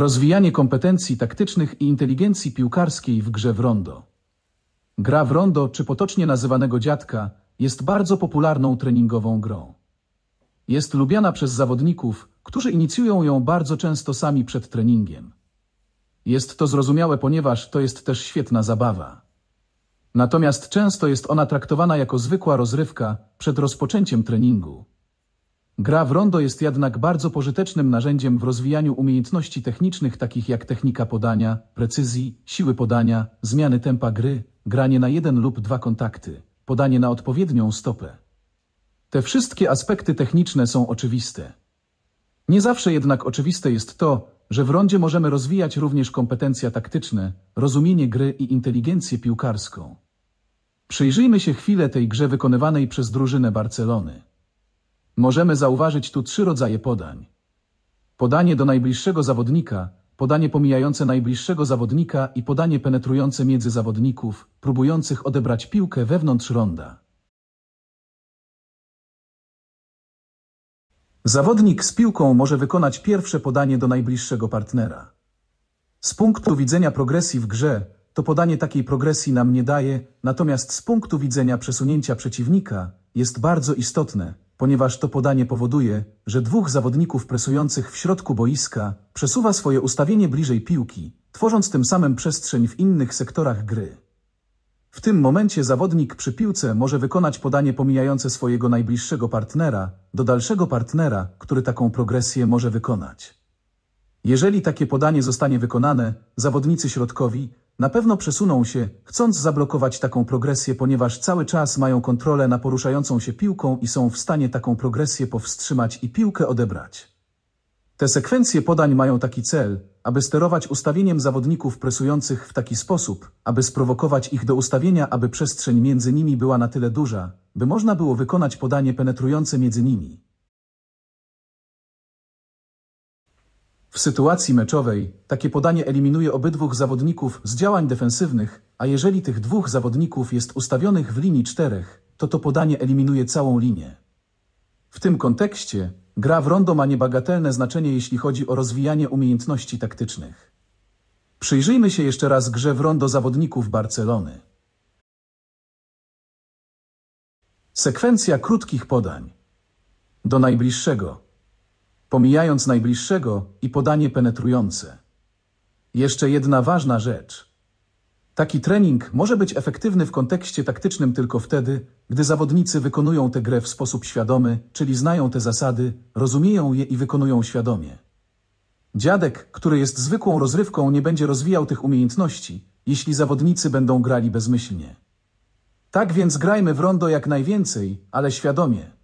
Rozwijanie kompetencji taktycznych i inteligencji piłkarskiej w grze w rondo. Gra w rondo, czy potocznie nazywanego dziadka, jest bardzo popularną treningową grą. Jest lubiana przez zawodników, którzy inicjują ją bardzo często sami przed treningiem. Jest to zrozumiałe, ponieważ to jest też świetna zabawa. Natomiast często jest ona traktowana jako zwykła rozrywka przed rozpoczęciem treningu. Gra w rondo jest jednak bardzo pożytecznym narzędziem w rozwijaniu umiejętności technicznych takich jak technika podania, precyzji, siły podania, zmiany tempa gry, granie na jeden lub dwa kontakty, podanie na odpowiednią stopę. Te wszystkie aspekty techniczne są oczywiste. Nie zawsze jednak oczywiste jest to, że w rondzie możemy rozwijać również kompetencje taktyczne, rozumienie gry i inteligencję piłkarską. Przyjrzyjmy się chwilę tej grze wykonywanej przez drużynę Barcelony. Możemy zauważyć tu trzy rodzaje podań. Podanie do najbliższego zawodnika, podanie pomijające najbliższego zawodnika i podanie penetrujące między zawodników, próbujących odebrać piłkę wewnątrz ronda. Zawodnik z piłką może wykonać pierwsze podanie do najbliższego partnera. Z punktu widzenia progresji w grze, to podanie takiej progresji nam nie daje, natomiast z punktu widzenia przesunięcia przeciwnika jest bardzo istotne, ponieważ to podanie powoduje, że dwóch zawodników presujących w środku boiska przesuwa swoje ustawienie bliżej piłki, tworząc tym samym przestrzeń w innych sektorach gry. W tym momencie zawodnik przy piłce może wykonać podanie pomijające swojego najbliższego partnera do dalszego partnera, który taką progresję może wykonać. Jeżeli takie podanie zostanie wykonane, zawodnicy środkowi na pewno przesuną się, chcąc zablokować taką progresję, ponieważ cały czas mają kontrolę na poruszającą się piłką i są w stanie taką progresję powstrzymać i piłkę odebrać. Te sekwencje podań mają taki cel, aby sterować ustawieniem zawodników presujących w taki sposób, aby sprowokować ich do ustawienia, aby przestrzeń między nimi była na tyle duża, by można było wykonać podanie penetrujące między nimi. W sytuacji meczowej takie podanie eliminuje obydwóch zawodników z działań defensywnych, a jeżeli tych dwóch zawodników jest ustawionych w linii czterech, to to podanie eliminuje całą linię. W tym kontekście gra w rondo ma niebagatelne znaczenie, jeśli chodzi o rozwijanie umiejętności taktycznych. Przyjrzyjmy się jeszcze raz grze w rondo zawodników Barcelony. Sekwencja krótkich podań. Do najbliższego pomijając najbliższego i podanie penetrujące. Jeszcze jedna ważna rzecz. Taki trening może być efektywny w kontekście taktycznym tylko wtedy, gdy zawodnicy wykonują tę grę w sposób świadomy, czyli znają te zasady, rozumieją je i wykonują świadomie. Dziadek, który jest zwykłą rozrywką, nie będzie rozwijał tych umiejętności, jeśli zawodnicy będą grali bezmyślnie. Tak więc grajmy w rondo jak najwięcej, ale świadomie.